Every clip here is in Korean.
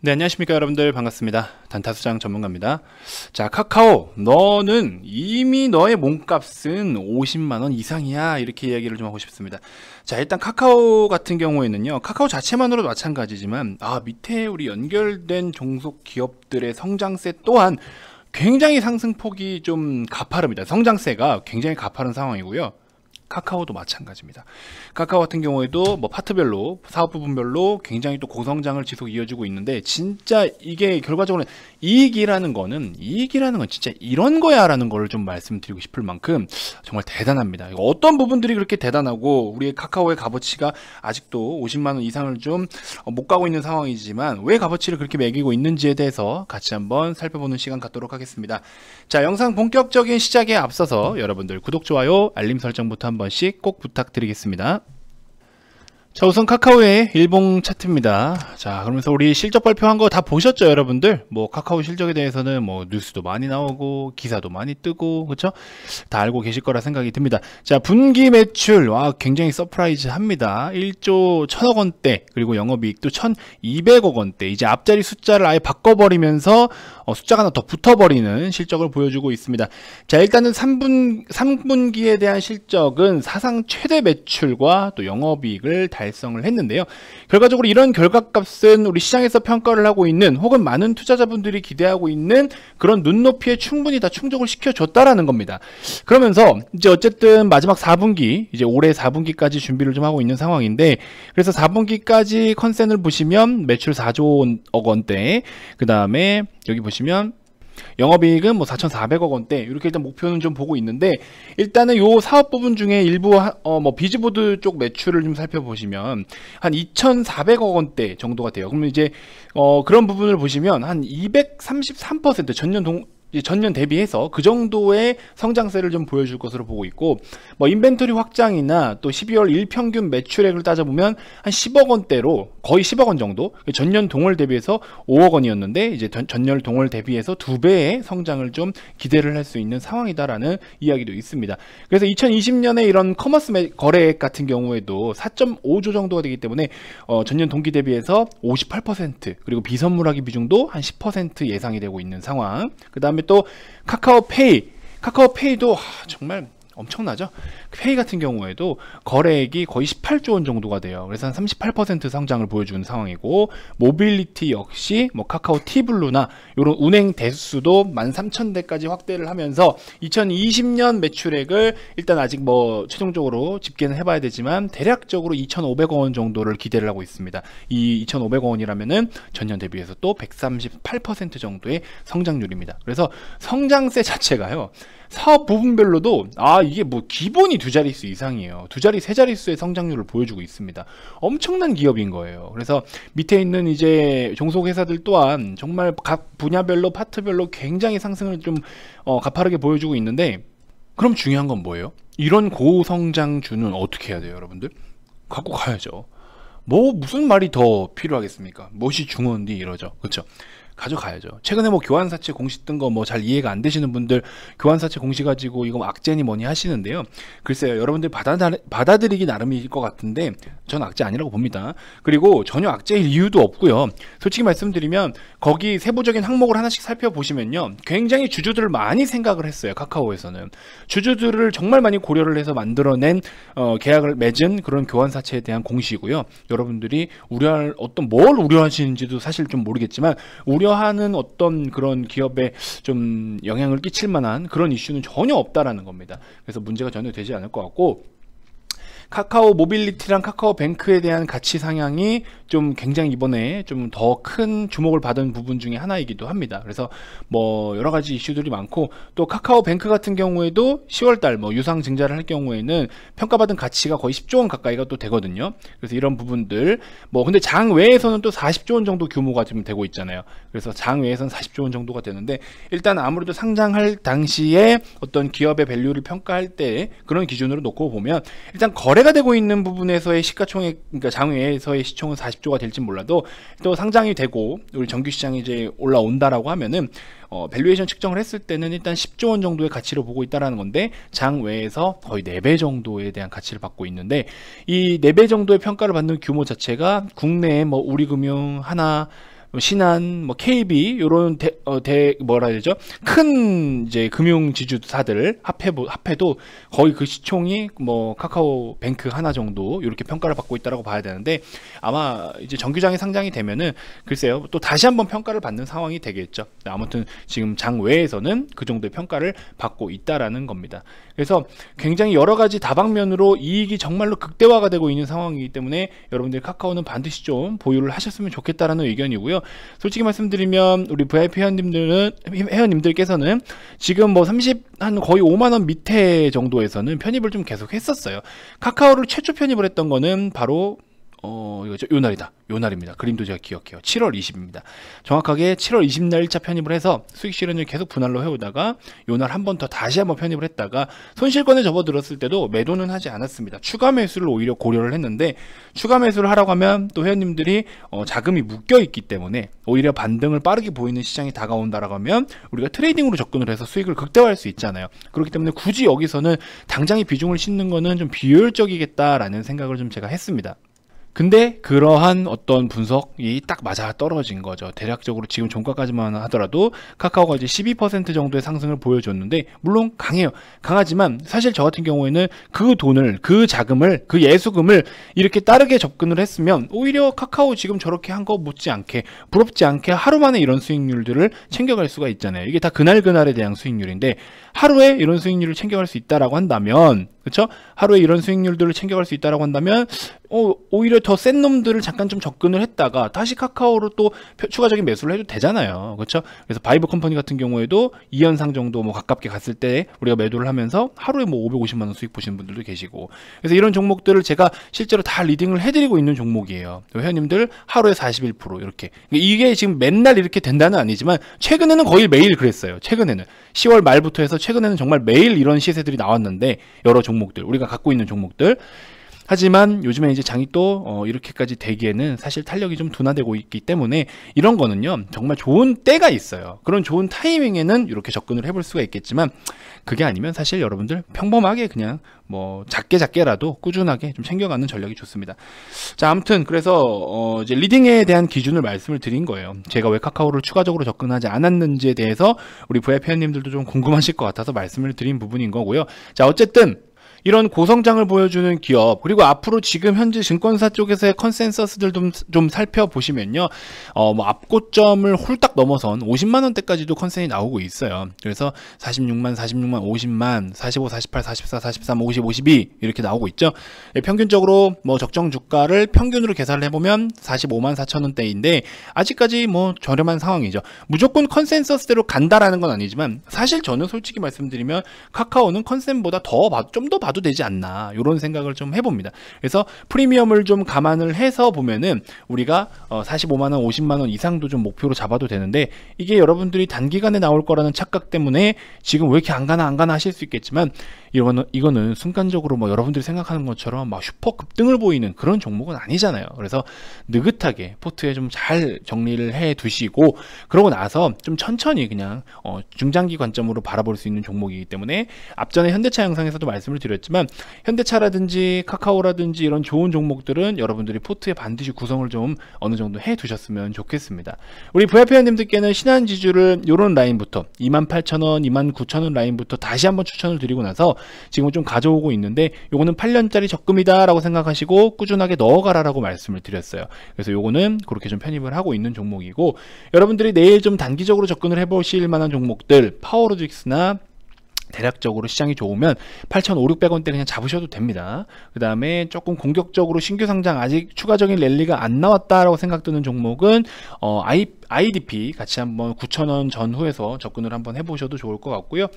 네, 안녕하십니까 여러분들 반갑습니다. 단타수장 전문가입니다. 자, 카카오 너는 이미 너의 몸값은 50만 원 이상이야 이렇게 이야기를 좀 하고 싶습니다. 자, 일단 카카오 같은 경우에는요. 카카오 자체만으로도 마찬가지지만 아, 밑에 우리 연결된 종속 기업들의 성장세 또한 굉장히 상승폭이 좀 가파릅니다. 성장세가 굉장히 가파른 상황이고요. 카카오도 마찬가지입니다. 카카오 같은 경우에도 뭐 파트별로 사업 부분별로 굉장히 또 고성장을 지속 이어지고 있는데 진짜 이게 결과적으로 이익이라는 거는 이익이라는 건 진짜 이런 거야라는 거를 좀 말씀드리고 싶을 만큼 정말 대단합니다. 어떤 부분들이 그렇게 대단하고 우리의 카카오의 값어치가 아직도 50만 원 이상을 좀 못 가고 있는 상황이지만 왜 값어치를 그렇게 매기고 있는지에 대해서 같이 한번 살펴보는 시간 갖도록 하겠습니다. 자 영상 본격적인 시작에 앞서서 여러분들 구독 좋아요 알림 설정부터 한번 한 번씩 꼭 부탁드리겠습니다. 자 우선 카카오의 일봉 차트입니다 자 그러면서 우리 실적 발표한 거 다 보셨죠 여러분들 뭐 카카오 실적에 대해서는 뭐 뉴스도 많이 나오고 기사도 많이 뜨고 그쵸 다 알고 계실 거라 생각이 듭니다 자 분기 매출 와 굉장히 서프라이즈 합니다 1조 1000억 원대 그리고 영업이익도 1200억 원대 이제 앞자리 숫자를 아예 바꿔버리면서 어, 숫자가 하나 더 붙어버리는 실적을 보여주고 있습니다 자 일단은 3분, 3분기에 대한 실적은 사상 최대 매출과 또 영업이익을 달성을 했는데요. 결과적으로 이런 결과값은 우리 시장에서 평가를 하고 있는 혹은 많은 투자자분들이 기대하고 있는 그런 눈높이에 충분히 다 충족을 시켜줬다라는 겁니다. 그러면서 이제 어쨌든 마지막 4분기 이제 올해 4분기까지 준비를 좀 하고 있는 상황인데 그래서 4분기까지 컨센을 보시면 매출 4조 억 원대 그 다음에 여기 보시면 영업이익은 뭐 4,400억 원대 이렇게 일단 목표는 좀 보고 있는데 일단은 요 사업 부분 중에 일부 어뭐 비즈보드 쪽 매출을 좀 살펴보시면 한 2,400억 원대 정도가 돼요. 그러면 이제 어 그런 부분을 보시면 한 233% 전년 동 전년 대비해서 그 정도의 성장세를 좀 보여줄 것으로 보고 있고 뭐 인벤토리 확장이나 또 12월 일평균 매출액을 따져보면 한 10억 원대로 거의 10억 원 정도 전년 동월 대비해서 5억 원이었는데 이제 전년 동월 대비해서 두 배의 성장을 좀 기대를 할 수 있는 상황이다라는 이야기도 있습니다. 그래서 2020년에 이런 커머스 거래액 같은 경우에도 4.5조 정도가 되기 때문에 어 전년 동기 대비해서 58% 그리고 비선물하기 비중도 한 10% 예상이 되고 있는 상황. 그다음 다음에 또 카카오페이. 카카오페이도 아, 정말 엄청나죠? 페이 그 같은 경우에도 거래액이 거의 18조 원 정도가 돼요. 그래서 한 38% 성장을 보여주는 상황이고 모빌리티 역시 뭐 카카오 티블루나 이런 운행 대수도 13,000대까지 확대를 하면서 2020년 매출액을 일단 아직 뭐 최종적으로 집계는 해봐야 되지만 대략적으로 2,500억 원 정도를 기대를 하고 있습니다. 이 2,500억 원이라면은 전년 대비해서 또 138% 정도의 성장률입니다. 그래서 성장세 자체가요. 사업 부분별로도 아 이게 뭐 기본이 두 자릿수 이상이에요. 두 자리 세 자릿수의 성장률을 보여주고 있습니다. 엄청난 기업인 거예요. 그래서 밑에 있는 이제 종속회사들 또한 정말 각 분야별로 파트별로 굉장히 상승을 좀 어, 가파르게 보여주고 있는데 그럼 중요한 건 뭐예요? 이런 고성장주는 어떻게 해야 돼요 여러분들? 갖고 가야죠. 뭐 무슨 말이 더 필요하겠습니까? 무엇이 중요한디 이러죠. 그렇죠? 가져가야죠. 최근에 뭐 교환사채 공시 뜬 거 뭐 잘 이해가 안 되시는 분들 교환사채 공시 가지고 이거 뭐 악재니 뭐니 하시는데요. 글쎄요. 여러분들 받아들, 이기 나름일 것 같은데 전 악재 아니라고 봅니다. 그리고 전혀 악재일 이유도 없고요. 솔직히 말씀드리면 거기 세부적인 항목을 하나씩 살펴보시면요. 굉장히 주주들을 많이 생각을 했어요. 카카오에서는. 주주들을 정말 많이 고려를 해서 만들어낸 어, 계약을 맺은 그런 교환사채에 대한 공시고요. 여러분들이 우려할 어떤 뭘 우려하시는지도 사실 좀 모르겠지만 우려 우려하는 어떤 그런 기업에 좀 영향을 끼칠 만한 그런 이슈는 전혀 없다라는 겁니다. 그래서 문제가 전혀 되지 않을 것 같고 카카오 모빌리티랑 카카오 뱅크에 대한 가치 상향이 좀 굉장히 이번에 좀 더 큰 주목을 받은 부분 중에 하나이기도 합니다. 그래서 뭐 여러 가지 이슈들이 많고 또 카카오 뱅크 같은 경우에도 10월달 뭐 유상 증자를 할 경우에는 평가받은 가치가 거의 10조 원 가까이가 또 되거든요. 그래서 이런 부분들 뭐 근데 장 외에서는 또 40조 원 정도 규모가 지금 되고 있잖아요. 그래서 장 외에서는 40조 원 정도가 되는데 일단 아무래도 상장할 당시에 어떤 기업의 밸류를 평가할 때 그런 기준으로 놓고 보면 일단 거래 거래가 되고 있는 부분에서의 시가총액 그러니까 장외에서의 시총은 40조가 될지 몰라도 또 상장이 되고 우리 정규 시장이 이제 올라온다라고 하면은 어, 밸류에이션 측정을 했을 때는 일단 10조 원 정도의 가치를 보고 있다라는 건데 장외에서 거의 4배 정도에 대한 가치를 받고 있는데 이 4배 정도의 평가를 받는 규모 자체가 국내에 뭐 우리금융 하나 신한, 뭐 KB 뭐 이런 대, 어, 대 뭐라 해야 되죠? 큰 이제 금융 지주사들 합해 합해도 거의 그 시총이 뭐 카카오뱅크 하나 정도 이렇게 평가를 받고 있다라고 봐야 되는데 아마 이제 정규장에 상장이 되면은 글쎄요 또 다시 한번 평가를 받는 상황이 되겠죠. 네, 아무튼 지금 장 외에서는 그 정도의 평가를 받고 있다라는 겁니다. 그래서 굉장히 여러 가지 다방면으로 이익이 정말로 극대화가 되고 있는 상황이기 때문에 여러분들 카카오는 반드시 좀 보유를 하셨으면 좋겠다라는 의견이고요. 있는요 솔직히 말씀드리면 우리 VIP 회원님들은 회원님들께서는 지금 뭐30한 거의 5만 원 밑에 정도에서는 편입을 좀 계속 했었어요. 카카오를 최초 편입을 했던 거는 바로 어, 이거죠. 요 날이다. 요 날입니다. 그림도 제가 기억해요. 7월 20입니다. 정확하게 7월 20날 1차 편입을 해서 수익 실현율 계속 분할로 해오다가 요 날 한 번 더 다시 한 번 편입을 했다가 손실권에 접어들었을 때도 매도는 하지 않았습니다. 추가 매수를 오히려 고려를 했는데 추가 매수를 하라고 하면 또 회원님들이 어, 자금이 묶여 있기 때문에 오히려 반등을 빠르게 보이는 시장이 다가온다라고 하면 우리가 트레이딩으로 접근을 해서 수익을 극대화할 수 있잖아요. 그렇기 때문에 굳이 여기서는 당장의 비중을 싣는 거는 좀 비효율적이겠다라는 생각을 좀 제가 했습니다. 근데 그러한 어떤 분석이 딱 맞아 떨어진 거죠. 대략적으로 지금 종가까지만 하더라도 카카오가 이제 12% 정도의 상승을 보여줬는데 물론 강해요. 강하지만 사실 저 같은 경우에는 그 돈을 그 자금을 그 예수금을 이렇게 따르게 접근을 했으면 오히려 카카오 지금 저렇게 한 거 못지않게 부럽지 않게 하루 만에 이런 수익률들을 챙겨갈 수가 있잖아요. 이게 다 그날 그날에 대한 수익률인데 하루에 이런 수익률을 챙겨갈 수 있다라고 한다면 그렇죠? 하루에 이런 수익률들을 챙겨갈 수 있다라고 한다면 어, 오히려 더 센 놈들을 잠깐 좀 접근을 했다가 다시 카카오로 또 추가적인 매수를 해도 되잖아요. 그렇죠? 그래서 바이브 컴퍼니 같은 경우에도 2연상 정도 뭐 가깝게 갔을 때 우리가 매도를 하면서 하루에 뭐 550만 원 수익 보시는 분들도 계시고 그래서 이런 종목들을 제가 실제로 다 리딩을 해드리고 있는 종목이에요. 회원님들 하루에 41% 이렇게 그러니까 이게 지금 맨날 이렇게 된다는 아니지만 최근에는 거의 매일 그랬어요. 최근에는 10월 말부터 해서 최근에는 정말 매일 이런 시세들이 나왔는데 여러 종목들 우리가 갖고 있는 종목들 하지만 요즘에 이제 장이 또 어, 이렇게까지 되기에는 사실 탄력이 좀 둔화되고 있기 때문에 이런 거는요 정말 좋은 때가 있어요 그런 좋은 타이밍에는 이렇게 접근을 해볼 수가 있겠지만 그게 아니면 사실 여러분들 평범하게 그냥 뭐 작게 작게라도 꾸준하게 좀 챙겨가는 전략이 좋습니다 자 아무튼 그래서 어 이제 리딩에 대한 기준을 말씀을 드린 거예요 제가 왜 카카오를 추가적으로 접근하지 않았는지에 대해서 우리 VIP 회원님들도 좀 궁금하실 것 같아서 말씀을 드린 부분인 거고요 자 어쨌든 이런 고성장을 보여주는 기업 그리고 앞으로 지금 현재 증권사 쪽에서의 컨센서스들 좀, 좀 살펴보시면요 어, 뭐 앞고점을 홀딱 넘어선 50만 원대까지도 컨센이 나오고 있어요 그래서 46만 46만 50만 45 48 44 43 50 52 이렇게 나오고 있죠 예, 평균적으로 뭐 적정 주가를 평균으로 계산을 해보면 45만 4천 원대인데 아직까지 뭐 저렴한 상황이죠 무조건 컨센서스대로 간다라는 건 아니지만 사실 저는 솔직히 말씀드리면 카카오는 컨센보다 더 좀더 봐도 되지 않나 이런 생각을 좀 해봅니다. 그래서 프리미엄을 좀 감안을 해서 보면은 우리가 어 45만 원, 50만 원 이상도 좀 목표로 잡아도 되는데 이게 여러분들이 단기간에 나올 거라는 착각 때문에 지금 왜 이렇게 안 가나 안 가나 하실 수 있겠지만 이거는 이거는 순간적으로 뭐 여러분들이 생각하는 것처럼 막 슈퍼 급등을 보이는 그런 종목은 아니잖아요. 그래서 느긋하게 포트에 좀 잘 정리를 해 두시고 그러고 나서 좀 천천히 그냥 어 중장기 관점으로 바라볼 수 있는 종목이기 때문에 앞전에 현대차 영상에서도 말씀을 드렸지만 현대차라든지 카카오라든지 이런 좋은 종목들은 여러분들이 포트에 반드시 구성을 좀 어느 정도 해 두셨으면 좋겠습니다. 우리 VIP 회원님들께는 신한지주를 요런 라인부터 28,000원, 29,000원 라인부터 다시 한번 추천을 드리고 나서 지금 은좀 가져오고 있는데 요거는 8년짜리 적금이다라고 생각하시고 꾸준하게 넣어가라라고 말씀을 드렸어요. 그래서 요거는 그렇게 좀 편입을 하고 있는 종목이고 여러분들이 내일 좀 단기적으로 접근을 해보실 만한 종목들 파워로직스나 대략적으로 시장이 좋으면 8,500원대 그냥 잡으셔도 됩니다. 그 다음에 조금 공격적으로 신규 상장 아직 추가적인 랠리가 안 나왔다라고 생각드는 종목은 어, I, IDP 같이 한번 9,000원 전후에서 접근을 한번 해보셔도 좋을 것 같고요.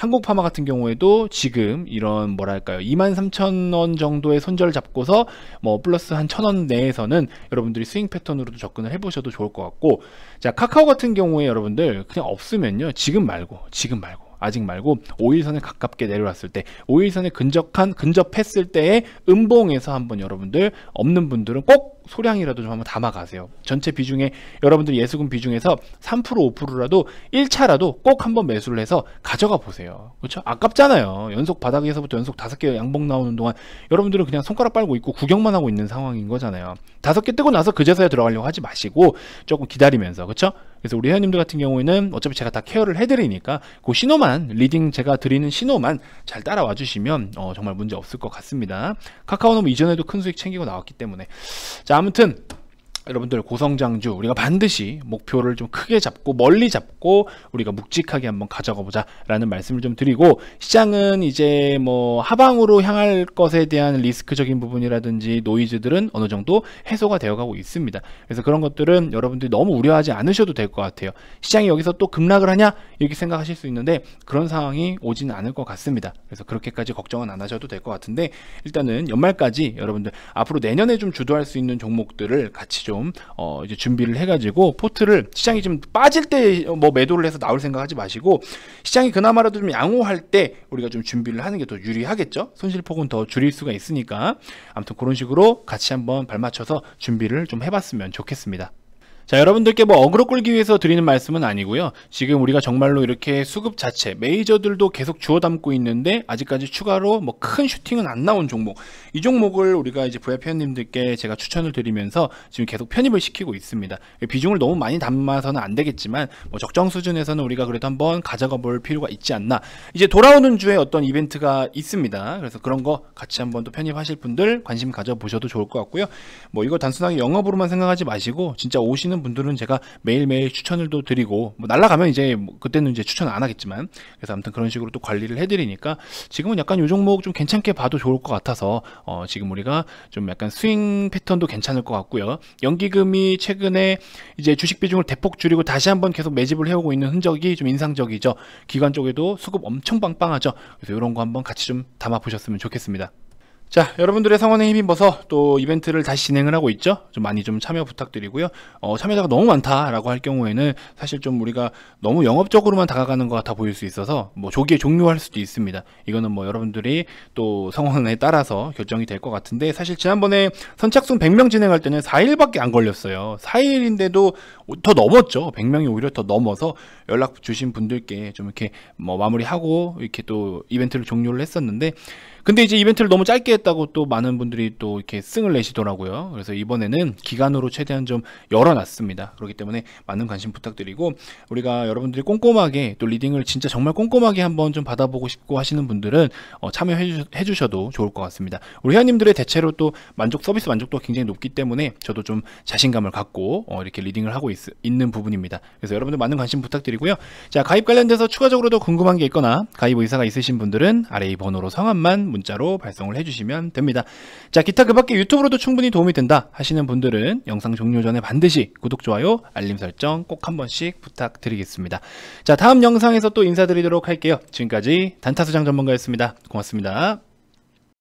한국파마 같은 경우에도 지금 이런 뭐랄까요 23,000원 정도의 손절을 잡고서 뭐 플러스 한 1,000원 내에서는 여러분들이 스윙 패턴으로도 접근을 해보셔도 좋을 것 같고 자 카카오 같은 경우에 여러분들 그냥 없으면요 지금 말고 지금 말고 아직 말고 5일선에 가깝게 내려왔을 때 5일선에 근접한 근접했을 때의 음봉에서 한번 여러분들 없는 분들은 꼭 소량이라도 좀 한번 담아가세요. 전체 비중에 여러분들 예수금 비중에서 3% 5%라도 1차라도 꼭 한번 매수를 해서 가져가 보세요. 그렇죠? 아깝잖아요. 연속 바닥에서부터 연속 5개 양봉 나오는 동안 여러분들은 그냥 손가락 빨고 있고 구경만 하고 있는 상황인 거잖아요. 5개 뜨고 나서 그제서야 들어가려고 하지 마시고 조금 기다리면서 그렇죠? 그래서 우리 회원님들 같은 경우에는 어차피 제가 다 케어를 해드리니까 그 신호만 리딩 제가 드리는 신호만 잘 따라와 주시면 어, 정말 문제 없을 것 같습니다. 카카오는 이전에도 큰 수익 챙기고 나왔기 때문에 자 아무튼 여러분들 고성장주 우리가 반드시 목표를 좀 크게 잡고 멀리 잡고 우리가 묵직하게 한번 가져가 보자 라는 말씀을 좀 드리고 시장은 이제 뭐 하방으로 향할 것에 대한 리스크적인 부분이라든지 노이즈들은 어느 정도 해소가 되어가고 있습니다 그래서 그런 것들은 여러분들이 너무 우려하지 않으셔도 될 것 같아요 시장이 여기서 또 급락을 하냐 이렇게 생각하실 수 있는데 그런 상황이 오지는 않을 것 같습니다 그래서 그렇게까지 걱정은 안 하셔도 될 것 같은데 일단은 연말까지 여러분들 앞으로 내년에 좀 주도할 수 있는 종목들을 같이 좀 좀어 이제 준비를 해가지고 포트를 시장이 좀 빠질 때 뭐 매도를 해서 나올 생각하지 마시고 시장이 그나마라도 좀 양호할 때 우리가 좀 준비를 하는 게 더 유리하겠죠. 손실폭은 더 줄일 수가 있으니까 아무튼 그런 식으로 같이 한번 발맞춰서 준비를 좀 해봤으면 좋겠습니다. 자 여러분들께 뭐 어그로 끌기 위해서 드리는 말씀은 아니고요 지금 우리가 정말로 이렇게 수급 자체 메이저들도 계속 주워 담고 있는데 아직까지 추가로 뭐 큰 슈팅은 안 나온 종목 이 종목을 우리가 이제 부회회원님들께 제가 추천을 드리면서 지금 계속 편입을 시키고 있습니다 비중을 너무 많이 담아서는 안 되겠지만 뭐 적정 수준에서는 우리가 그래도 한번 가져가 볼 필요가 있지 않나 이제 돌아오는 주에 어떤 이벤트가 있습니다 그래서 그런 거 같이 한번 또 편입하실 분들 관심 가져보셔도 좋을 것 같고요 뭐 이거 단순하게 영업으로만 생각하지 마시고 진짜 오시는 하시는 분들은 제가 매일매일 추천을 또 드리고 뭐 날라가면 이제 뭐 그때는 이제 추천 안 하겠지만 그래서 아무튼 그런 식으로 또 관리를 해드리니까 지금은 약간 요 종목 좀 괜찮게 봐도 좋을 것 같아서 어 지금 우리가 좀 약간 스윙 패턴도 괜찮을 것 같고요. 연기금이 최근에 이제 주식 비중을 대폭 줄이고 다시 한번 계속 매집을 해오고 있는 흔적이 좀 인상적이죠. 기관 쪽에도 수급 엄청 빵빵하죠. 그래서 이런 거 한번 같이 좀 담아 보셨으면 좋겠습니다. 자 여러분들의 성원에 힘입어서 또 이벤트를 다시 진행을 하고 있죠 좀 많이 좀 참여 부탁드리고요 어, 참여자가 너무 많다라고 할 경우에는 사실 좀 우리가 너무 영업적으로만 다가가는 것 같아 보일 수 있어서 뭐 조기에 종료할 수도 있습니다 이거는 뭐 여러분들이 또 성원에 따라서 결정이 될 것 같은데 사실 지난번에 선착순 100명 진행할 때는 4일밖에 안 걸렸어요 4일인데도 더 넘었죠 100명이 오히려 더 넘어서 연락 주신 분들께 좀 이렇게 뭐 마무리하고 이렇게 또 이벤트를 종료를 했었는데 근데 이제 이벤트를 너무 짧게 모르겠다고 또 많은 분들이 또 이렇게 승을 내시더라고요. 그래서 이번에는 기간으로 최대한 좀 열어놨습니다. 그렇기 때문에 많은 관심 부탁드리고 우리가 여러분들이 꼼꼼하게 또 리딩을 진짜 정말 꼼꼼하게 한번 좀 받아보고 싶고 하시는 분들은 어, 참여해 주셔도 좋을 것 같습니다. 우리 회원님들의 대체로 또 만족 서비스 만족도가 굉장히 높기 때문에 저도 좀 자신감을 갖고 어, 이렇게 리딩을 하고 있, 있는 부분입니다. 그래서 여러분들 많은 관심 부탁드리고요. 자 가입 관련돼서 추가적으로 도 궁금한 게 있거나 가입 의사가 있으신 분들은 아래 이 번호로 성함만 문자로 발송을 해주시면 보시면 됩니다. 자 기타 그 밖에 유튜브로도 충분히 도움이 된다 하시는 분들은 영상 종료 전에 반드시 구독, 좋아요, 알림 설정 꼭 한 번씩 부탁드리겠습니다. 자 다음 영상에서 또 인사드리도록 할게요. 지금까지 단타수장 전문가였습니다. 고맙습니다.